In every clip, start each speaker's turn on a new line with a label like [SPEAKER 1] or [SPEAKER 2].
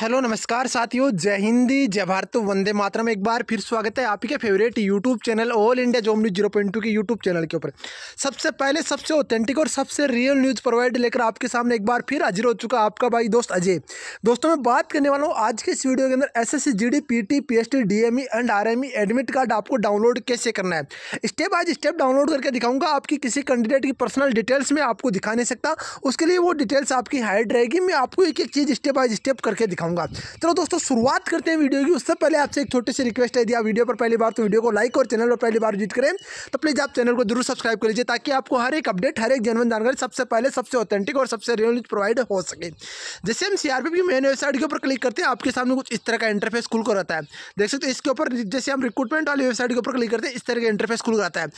[SPEAKER 1] hello नमस्कार साथियों जय हिंदी जय भारत तो वंदे मातरम एक बार फिर स्वागत है आपके favourite YouTube channel all India job news zero point two के यूट्यूब चैनल के ऊपर सबसे पहले सबसे ऑथेंटिक और सबसे रियल न्यूज़ प्रोवाइड लेकर आपके सामने एक बार फिर हाजिर हो चुका आपका भाई दोस्त अजय दोस्तों मैं बात करने वाला हूँ आज के इस वीडियो के अंदर S S C G D P T P S T D M E and R M E admit card आपको डाउनलोड कैसे करना है स्टेप बाय स्टेप डाउनलोड करके दिखाऊंगा आपकी किसी कैंडिडेट की पर्सनल डिटेल्स में आपको दिखा नहीं सकता उसके लिए वो डिटेल्स आपकी हाइड रहेगी मैं आपको एक एक चीज़ स्टेप बाय स्टेप करके दिखाऊंगा चाहूँगा चलो दोस्तों शुरुआत करते हैं वीडियो की उससे पहले आपसे एक छोटी सी रिक्वेस्ट है यदि आप वीडियो पर पहली बार तो वीडियो को लाइक और चैनल पर पहली बार विजिट करें तो प्लीज़ आप चैनल को जरूर सब्सक्राइब कर लीजिए ताकि आपको हर एक अपडेट हर एक जनवन जानकारी सबसे पहले सबसे ऑथेंटिक और सबसे रियल न्यूज प्रोवाइड हो सके जैसे हम सीआरपी की मेन वेबसाइट के ऊपर क्लिक करते हैं आपके सामने कुछ इस तरह का इंटरफेस खुल कर रहता है देख सकते हो इसके ऊपर जैसे हम रिक्रूटमेंट वाली वेबसाइट के ऊपर क्लिक करते हैं इस तरह का इंटरफेस खुल रहता है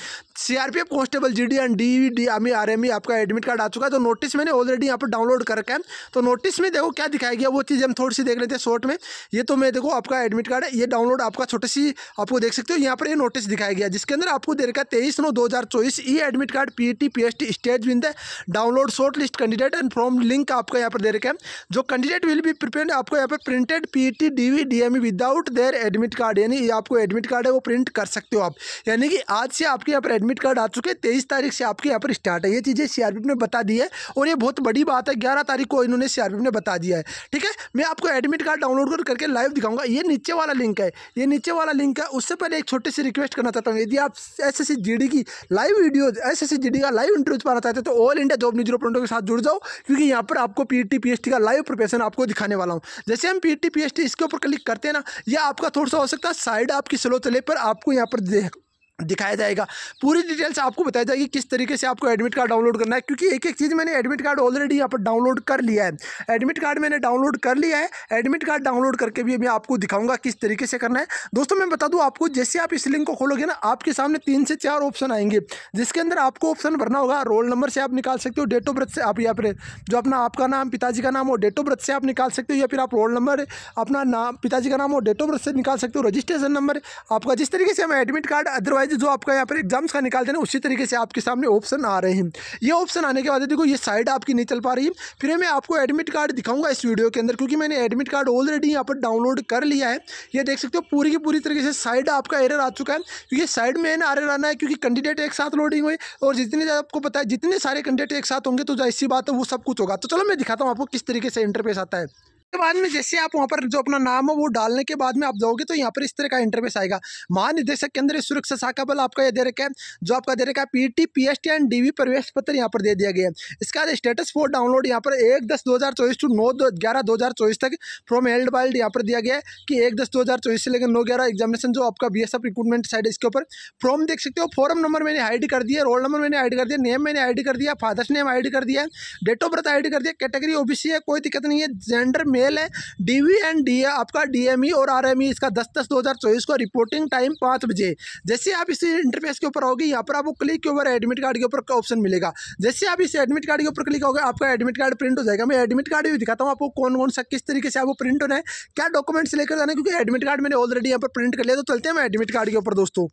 [SPEAKER 1] CRPF constable G D and D D army RME आपका एडमिट कार्ड आ चुका है तो नोटिस मैंने ऑलरेडी यहाँ पर डाउनलोड कर रखा है तो नोटिस में देखो क्या दिखाया गया वो चीज़ हम थोड़ी सी सी देख लेते हैं शॉर्ट में ये तो मैं देखो आपका एडमिट कार्ड है ये डाउनलोड आपका छोटे सी आपको देख सकते हो यहाँ पर ये नोटिस दिखाया गया जिसके अंदर आपको दे रखा तेईस नौ दो हज़ार चौबीस E admit card P T P S T stage win the download short list candidate and from link आपका यहाँ पर दे रखा है जो कैंडिडेट विल बी प्रिपेयर आपको यहाँ पर printed P T D V D M E without there admit card यानी ये आपको एडमिट कार्ड है वो प्रिंट कर सकते हो आप यानी कि आज से आपके यहाँ पर एडमिट कार्ड आ चुके हैं तेईस तारीख से आपके यहाँ पर स्टार्ट है ये चीज़ें सीआरपीएफ ने बता दी है और ये बहुत बड़ी बात है ग्यारह तारीख को इन्होंने सीआरपीएफ ने बता दिया है ठीक है मैं आपको आपको एडमिट कार्ड डाउनलोड करके लाइव दिखाऊंगा ये नीचे वाला लिंक है ये नीचे वाला लिंक है उससे पहले एक छोटी सी रिक्वेस्ट करना चाहता हूँ यदि आप एस एस की लाइव वीडियो एस एस का लाइव इंटरव्यूज पाना चाहते हैं तो ऑल इंडिया जॉब न्यूज प्रोटो के साथ जुड़ जाओ क्योंकि यहाँ पर आपको पी टी का लाइव प्रिपेशन आपको दिखाने वाला हूँ जैसे हम पी टी इसके ऊपर क्लिक करते हैं ना यह आपका थोड़ा सा हो सकता है साइड आपकी स्लो चले पर आपको यहाँ पर देख दिखाया जाएगा पूरी डिटेल्स आपको बताया जाएगी किस तरीके से आपको एडमिट कार्ड डाउनलोड करना है क्योंकि एक एक चीज़ मैंने एडमिट कार्ड ऑलरेडी यहाँ पर डाउनलोड कर लिया है एडमिट कार्ड मैंने डाउनलोड कर लिया है एडमिट कार्ड डाउनलोड करके भी मैं आपको दिखाऊंगा किस तरीके से करना है दोस्तों मैं बता दूँ आपको जैसे आप इस लिंक को खोलोगे ना आपके सामने तीन से चार ऑप्शन आएंगे जिसके अंदर आपको ऑप्शन भरना होगा रोल नंबर से आप निकाल सकते हो डेट ऑफ बर्थ से आप यहाँ पर जो अपना आपका नाम पिताजी का नाम और डेट ऑफ बर्थ से आप निकाल सकते हो या फिर आप रोल नंबर अपना नाम पिताजी का नाम और डेट ऑफ बर्थ से निकाल सकते हो रजिस्ट्रेशन नंबर आपका जिस तरीके से हम एडमिट कार्ड अदरवाइज आज जो आपका यहाँ पर एग्जाम्स का निकालते ना उसी तरीके से आपके सामने ऑप्शन आ रहे हैं ये ऑप्शन आने के बाद देखो ये साइड आपकी नहीं चल पा रही फिर मैं आपको एडमिट कार्ड दिखाऊंगा इस वीडियो के अंदर क्योंकि मैंने एडमिट कार्ड ऑलरेडी यहाँ पर डाउनलोड कर लिया है ये देख सकते हो पूरी की पूरी तरीके से साइड आपका एरर आ चुका है क्योंकि साइड में एन आरर आना है क्योंकि कैंडिडेट एक साथ लोडिंग हुई और जितने आपको पता है जितने सारे कैंडिडेट एक साथ होंगे तो जैसी बात है वो सब कुछ होगा तो चलो मैं दिखाता हूँ आपको किस तरीके से इंटरपेस आता है उसके बाद में जैसे आप वहाँ पर जो अपना नाम है वो डालने के बाद में आप जाओगे तो यहाँ पर इस तरह का इंटरव्यूस आएगा महानिदेशक केंद्रीय सुरक्षा शाखा बल आपका यह दे रखा है जो आपका दे रखा है P T P S T and D V प्रवेश पत्र यहाँ पर दे दिया गया है इसके बाद स्टेटस फॉर डाउनलोड यहाँ पर एक दस दो हज़ार चौबीस टू नौ दो ग्यारह दो हज़ार चौबीस तक फ्रॉम एल्ड वाइल्ड यहाँ पर दिया गया है कि एक दस दो हज़ार चौबीस से लेकर नौ ग्यारह एग्जामिनेशन जो आपका B S F recruitment side इसके ऊपर फॉर्म देख सकते हो फॉर्म नंबर मैंने डी कर दिया रोल नंबर मैंने हाइड कर दिया नेम मैंने डी कर दिया फादर्स नेम डी कर दिया डेट ऑफ बर्थ डी कर दिया कैटेगरी ओबीसी है कोई दिक्कत नहीं है जेंडर मेल मेल है डीवी एंड डीए आपका डीएमई e और आरएमई e, इसका दस दस दो को रिपोर्टिंग टाइम पाँच बजे जैसे आप इस इंटरफेस के ऊपर होगी यहाँ पर आपको क्लिक के ऊपर एडमिट कार्ड के ऊपर ऑप्शन मिलेगा जैसे आप इस एडमिट कार्ड के ऊपर क्लिक होगा आपका एडमिट कार्ड प्रिंट हो जाएगा मैं एडमिट कार्ड भी दिखाता हूँ आपको कौन कौन सा किस तरीके से आपको प्रिंट होना है क्या डॉक्यूमेंट्स लेकर जाना क्योंकि एडमिट कार्ड मैंने ऑलरेडी यहाँ पर प्रिंट कर लिया तो चलते हैं मैं एडमिट कार्ड के ऊपर दोस्तों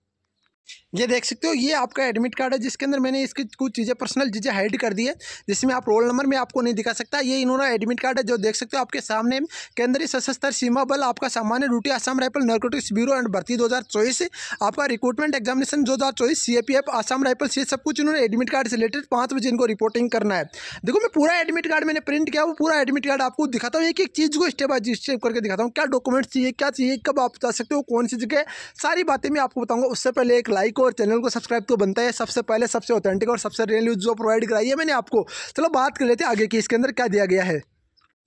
[SPEAKER 1] ये देख सकते हो ये आपका एडमिट कार्ड है जिसके अंदर मैंने इसकी कुछ चीज़ें पर्सनल चीज़ें हाइड कर दी है जिसमें आप रोल नंबर में आपको नहीं दिखा सकता ये इन्होंने एडमिट कार्ड है जो देख सकते हो आपके सामने केंद्रीय सशस्त्र सीमा बल आपका सामान्य duty Assam rifle narcotics bureau and भर्ती दो आपका रिक्रूटमेंट एग्जामिनेशन दो हज़ार आसाम राइफल्स ये सब कुछ इन्होंने एडमिट कार्ड से रिलेटेड पाँच बजे इनको रिपोर्टिंग करना है देखो मैं पूरा एडमिट कार्ड मैंने प्रिंट किया वो पूरा एडमिट कार्ड आपको दिखाता हूँ एक एक चीज़ को स्टेप बाई स्टेप करके दिखाता हूँ क्या डॉक्यूमेंट्स चाहिए क्या चाहिए कब आप जा सकते हो कौन सी जगह सारी बातें मैं आपको बताऊँगा उससे पहले एक लाइक और चैनल को सब्सक्राइब तो बनता है सबसे पहले सबसे ऑथेंटिक और सबसे रियल न्यूज़ जो प्रोवाइड कराई है मैंने आपको चलो बात कर लेते हैं आगे कि इसके अंदर क्या दिया गया है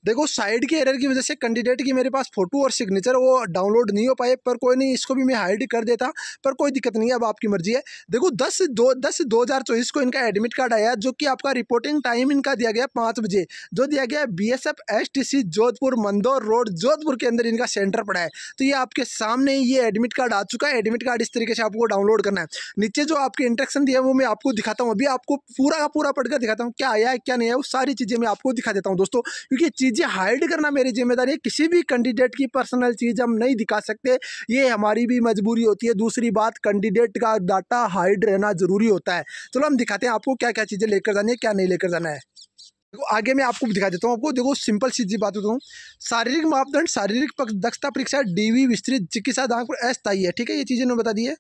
[SPEAKER 1] देखो साइड के एरर की वजह से कैंडिडेट की मेरे पास फोटो और सिग्नेचर वो डाउनलोड नहीं हो पाए पर कोई नहीं इसको भी मैं हाइड कर देता पर कोई दिक्कत नहीं है अब आपकी मर्जी है देखो दस दो दस दो हज़ार चौबीस को इनका एडमिट कार्ड आया जो कि आपका रिपोर्टिंग टाइम इनका दिया गया पाँच बजे जो दिया गया B S F S T C Jodhpur Mandore road Jodhpur के अंदर इनका सेंटर पड़ा है तो ये आपके सामने ये एडमिट कार्ड आ चुका है एडमिट कार्ड इस तरीके से आपको डाउनलोड करना है नीचे जो आपके इंट्रक्शन दिया है वो मैं आपको दिखाता हूँ अभी आपको पूरा का पूरा पढ़कर दिखाता हूँ क्या आया है क्या नहीं है वो सारी चीज़ें मैं आपको दिखा देता हूँ दोस्तों क्योंकि चीज़ चीज़ें हाइड करना मेरी जिम्मेदारी है किसी भी कैंडिडेट की पर्सनल चीज़ हम नहीं दिखा सकते ये हमारी भी मजबूरी होती है दूसरी बात कैंडिडेट का डाटा हाइड रहना ज़रूरी होता है चलो हम दिखाते हैं आपको क्या क्या चीज़ें लेकर जानी है क्या नहीं लेकर जाना है देखो आगे मैं आपको दिखा देता हूँ आपको देखो सिंपल सीधी बात होता हूँ शारीरिक मापदंड शारीरिक दक्षता परीक्षा डीवी विस्तृत चिकित्सा दांग एस अस्थाई है ठीक है ये चीज़ें उन्होंने बता दी है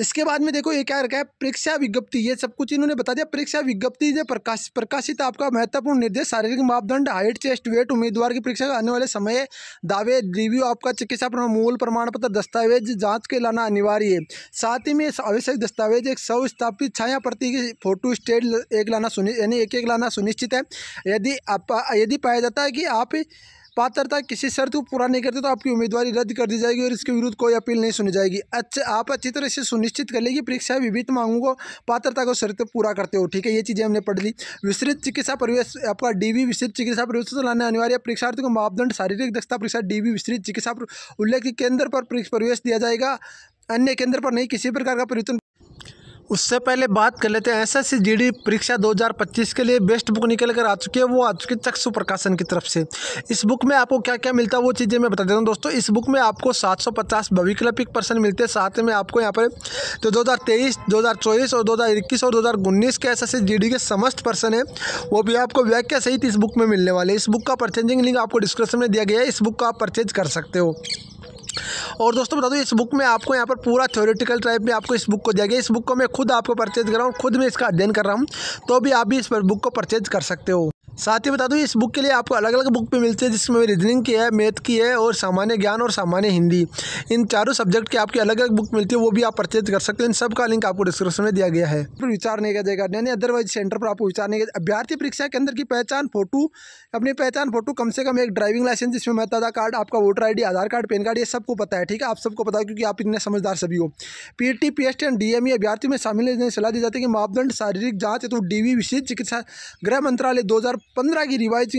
[SPEAKER 1] इसके बाद में देखो ये क्या रखा है परीक्षा विज्ञप्ति ये सब कुछ इन्होंने बता दिया परीक्षा विज्ञप्ति जो प्रकाश प्रकाशित आपका महत्वपूर्ण निर्देश शारीरिक मापदंड हाइट चेस्ट वेट उम्मीदवार की परीक्षा आने वाले समय दावे रिव्यू आपका चिकित्सा मूल प्रमाण पत्र दस्तावेज जांच के लाना अनिवार्य है साथ ही में आवश्यक दस्तावेज एक सौ स्थापित छाया प्रति की फोटो स्टेट एक लाना सुनिश्चित यानी एक एक लाना सुनिश्चित है यदि आप यदि पाया जाता है कि आप पात्रता किसी शर्त को पूरा नहीं करते तो आपकी उम्मीदवारी रद्द कर दी जाएगी और इसके विरुद्ध कोई अपील नहीं सुनी जाएगी अच्छा आप अच्छी तरह से सुनिश्चित कर लेगी परीक्षा विभिन्न मांगों को पात्रता को शर्त पूरा करते हो ठीक है ये चीज़ें हमने पढ़ ली विस्तृत चिकित्सा प्रवेश आपका डीवी विस्तृत चिकित्सा प्रवेश तो लाना अनिवार्य परीक्षार्थी को मापदंड शारीरिक दक्षता परीक्षा डीवी विस्तृत चिकित्सा उल्लेखित केंद्र पर प्रवेश दिया जाएगा अन्य केंद्र पर नहीं किसी प्रकार का परिवर्तन उससे पहले बात कर लेते हैं एसएससी जीडी परीक्षा 2025 के लिए बेस्ट बुक निकल कर आ चुकी है वो आ चुकी है चक्षु प्रकाशन की तरफ से इस बुक में आपको क्या क्या मिलता है वो चीज़ें मैं बता देता हूँ दोस्तों इस बुक में आपको 750 भविकल्पिक पर्सन मिलते हैं साथ में आपको यहाँ पर जो दो हज़ार और दो और दो के एस एस के समस्त पर्सन है वो भी आपको व्याख्या सहित इस बुक में मिलने वाले इस बुक का परचेजिंग लिंक आपको डिस्क्रिप्शन में दिया गया है इस बुक का आप परचेज कर सकते हो और दोस्तों बता दूँ इस बुक में आपको यहाँ पर पूरा थ्योरेटिकल टाइप में आपको इस बुक को दिया गया इस बुक को मैं खुद आपको परचेज कर रहा हूँ खुद मैं इसका अध्ययन कर रहा हूँ तो भी आप भी इस बुक को परचेज कर सकते हो साथ ही बता दूँ इस बुक के लिए आपको अलग अलग बुक भी मिलती है जिसमें रीजनिंग की है मैथ की है और सामान्य ज्ञान और सामान्य हिंदी इन चारों सब्जेक्ट की आपकी अलग अलग बुक मिलती है वो भी आप परचेज कर सकते हैं इन सब का लिंक आपको डिस्क्रिप्शन में दिया गया है फिर विचार नहीं किया जाएगा यानी अदरवाइज सेंटर पर आपको विचार नहीं किया अभ्यर्थी परीक्षा के अंदर की पहचान फोटो अपनी पहचान फोटो कम से कम एक ड्राइविंग लाइसेंस जिसमें मतदाता कार्ड आपका voter I Aadhaar card PAN card ये सब सबको पता है ठीक है आप सबको पता है क्योंकि आप इतने समझदार सभी हो P T P S T and D M E में शामिल है सलाह दी जाती है कि मापदंड शारीरिक जाँच तो डी वी विशेष चिकित्सा गृह मंत्रालय दो हज़ार पंद्रह की रिवाइज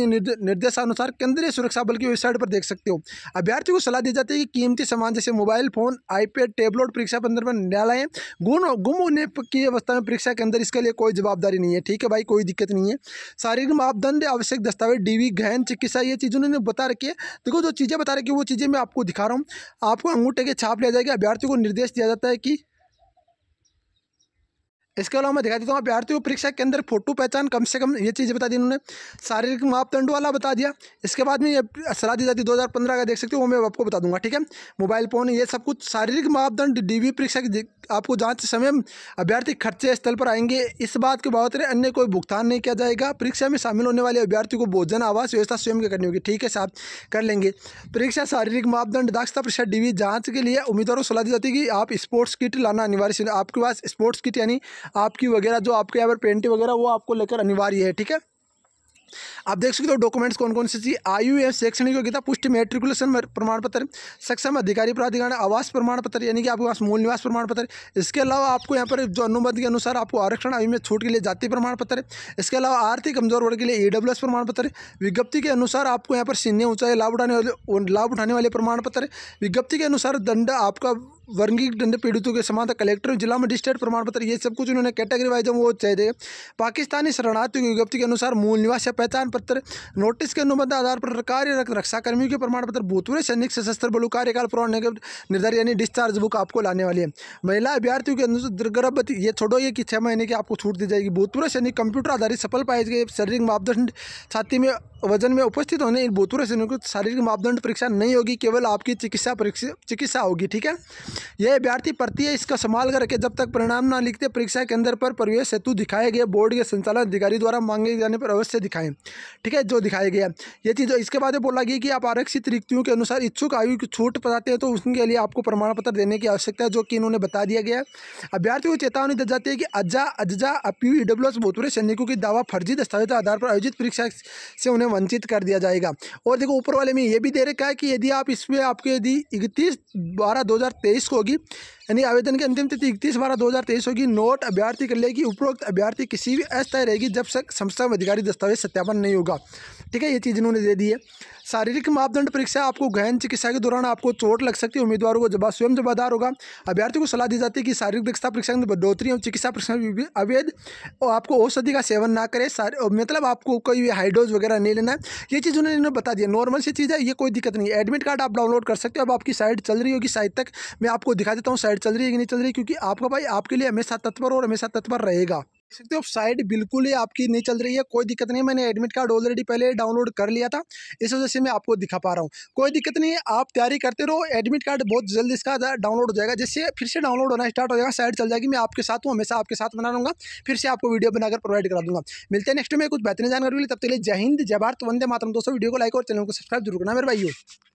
[SPEAKER 1] निर्देशानुसार केंद्रीय सुरक्षा बल की वेबसाइट पर देख सकते हो अभ्यर्थियों को सलाह दी जाती है कि कीमती सामान जैसे मोबाइल फोन आईपैड टेबलेट परीक्षा पंद्रह पर न्यायालय गुण गुम होने की अवस्था में परीक्षा के अंदर इसके लिए कोई जवाबदारी नहीं है ठीक है भाई कोई दिक्कत नहीं है शारीरिक मापदंड आवश्यक दस्तावेज डीवी गहन चिकित्सा ये चीज़ उन्होंने बता रखी है देखो जो चीज़ें बता रखी है वो चीज़ें मैं आपको दिखा रहा हूँ आपको अंगूठे के छाप लिया जाएगा अभ्यर्थी को निर्देश दिया जाता है कि इसके अलावा मैं दिखा देता हूँ अभ्यर्थियों परीक्षा के अंदर फोटो पहचान कम से कम ये चीज़ बता दी उन्होंने शारीरिक मापदंड वाला बता दिया इसके बाद में ये सलाह दी जाती दो हज़ार पंद्रह का देख सकते हो वो मैं आपको बता दूंगा ठीक है मोबाइल फ़ोन ये सब कुछ शारीरिक मापदंड डीवी परीक्षा की आपको जाँच समय अभ्यर्थी खर्चे स्थल पर आएंगे इस बात के बहुत अन्य कोई भुगतान नहीं किया जाएगा परीक्षा में शामिल होने वाले अभ्यर्थी को भोजन आवास व्यवस्था स्वयं के करनी होगी ठीक है साहब कर लेंगे परीक्षा शारीरिक मापदंड दक्षता परीक्षा डीवी जाँच के लिए उम्मीदवारों को सलाह दी जाती है कि आप स्पोर्ट्स किट लाना अनिवार्य आपके पास स्पोर्ट्स किट यानी आपकी वगैरह जो आपके यहाँ पर पेंटी वगैरह वो आपको लेकर अनिवार्य है ठीक है आप देख सकते हो डॉक्यूमेंट्स कौन कौन सी चीज आयु एवं शैक्षणिक योग्यता पुष्टि मेट्रिकुलेशन प्रमाण पत्र सक्षम अधिकारी प्राधिकरण आवास प्रमाण पत्र यानी कि आपके पास मूल निवास प्रमाण पत्र इसके अलावा आपको यहाँ पर जो अनुबंध के अनुसार आपको आरक्षण आयु में छूट के लिए जाति प्रमाण पत्र इसके अलावा आर्थिक कमजोर वर्ग के लिए ई प्रमाण पत्र विज्ञप्ति के अनुसार आपको यहाँ पर सीनियर ऊंचाई लाभ उठाने वाले लाभ उठाने वाले प्रमाण पत्र विज्ञप्ति के अनुसार दंड आपका वर्गीकृत दंड पीड़ितों के था कलेक्टर जिला मजिस्ट्रेट प्रमाण पत्र ये सब कुछ उन्होंने कैटेगरी वाइज वो चाहिए पाकिस्तानी शरणार्थियों की विज्ञप्ति के अनुसार मूल निवास या पहचान पत्र नोटिस के अनुबंध आधार पर कार्य रक्षाकर्मियों के प्रमाण पत्र भूतपूर्व सैनिक सशस्त्र बलों कार्यकाल पुराने निर्धारित यानी डिस्चार्ज बुक आपको लाने वाली है महिला अभ्यर्थियों के अनुसार गर्भवती ये छोड़ो ये कि छः महीने की आपको छूट दी जाएगी भूतपूर्व सैनिक कंप्यूटर आधारित सफल पाए गए शारीरिक मापदंड छाती में वजन में उपस्थित होने इन बोतुरे से शारीरिक मापदंड परीक्षा नहीं होगी केवल आपकी चिकित्सा चिकित्सा होगी ठीक है यह अभ्यर्थी प्रति इसका संभाल कर जब तक परिणाम ना लिखते परीक्षा के अंदर पर प्रवेश हेतु दिखाए गए बोर्ड के संचालन अधिकारी द्वारा मांगे जाने पर अवश्य दिखाएं ठीक है जो दिखाया गया ये चीज़ इसके बाद बोला गया कि आप आरक्षित रिक्तियों के अनुसार इच्छुक आयु की छूट पाते हैं तो उसके लिए आपको प्रमाण पत्र देने की आवश्यकता है जो कि इन्होंने बता दिया गया अभ्यर्थियों को चेतावनी दी जाती है कि अज्जा अज्जा अपीयू डब्ल्यू एस बोतुरे सैनिकों की दावा फर्जी दस्तावेज आधार पर आयोजित परीक्षा से उन्हें वंचित कर दिया जाएगा और देखो ऊपर वाले में ये भी दे रखा है कि यदि आप इसमें आपके यदि इकतीस बारह दो हजार तेईस को होगी यानी आवेदन की अंतिम तिथि इकतीस बारह दो हज़ार तेईस होगी नोट अभ्यर्थी कर लेगी उपरोक्त अभ्यर्थी किसी भी ऐसा रहेगी जब तक में अधिकारी दस्तावेज सत्यापन नहीं होगा ठीक है ये चीज़ इन्होंने दे दी है शारीरिक मापदंड परीक्षा आपको गहन चिकित्सा के दौरान आपको चोट लग सकती है उम्मीदवारों को जवाब स्वयं जवाबदार होगा अभ्यर्थी को सलाह दी जाती है कि शारीरिक दक्षता परीक्षा में बढ़ोतरी और चिकित्सा परीक्षा अवैध और आपको औषधि का सेवन ना करें मतलब आपको कोई हाइड्रोज वगैरह नहीं लेना है ये चीज़ उन्होंने बता दिया नॉर्मल सी चीज़ है ये कोई दिक्कत नहीं एडमिट कार्ड आप डाउनलोड कर सकते हो अब आपकी साइट चल रही होगी साइट तक मैं आपको दिखा देता हूँ साइड चल रही है कि नहीं चल रही क्योंकि आपका भाई आपके लिए हमेशा तत्पर और हमेशा तत्पर रहेगा सकते हो साइड बिल्कुल ही आपकी नहीं चल रही है कोई दिक्कत नहीं मैंने एडमिट कार्ड ऑलरेडी पहले डाउनलोड कर लिया था इस वजह से मैं आपको दिखा पा रहा हूँ कोई दिक्कत नहीं है आप तैयारी करते रहो एडमिट कार्ड बहुत जल्द इसका डाउनलोड हो जाएगा जिससे फिर से डाउनलोड होना स्टार्ट हो जाएगा साइड चल जाएगी मैं आपके साथ हूँ हमेशा आपके साथ बना लूँगा फिर से आपको वीडियो बनाकर प्रोवाइड करा दूँगा मिलते हैं नेक्स्ट में कुछ बेहतरीन जानकारी मिली तब तक जय हिंद जय भारत वंदे मातम दोस्तों वीडियो को लाइक और चैनल को सब्सक्राइब जरूर करना मेरे भाई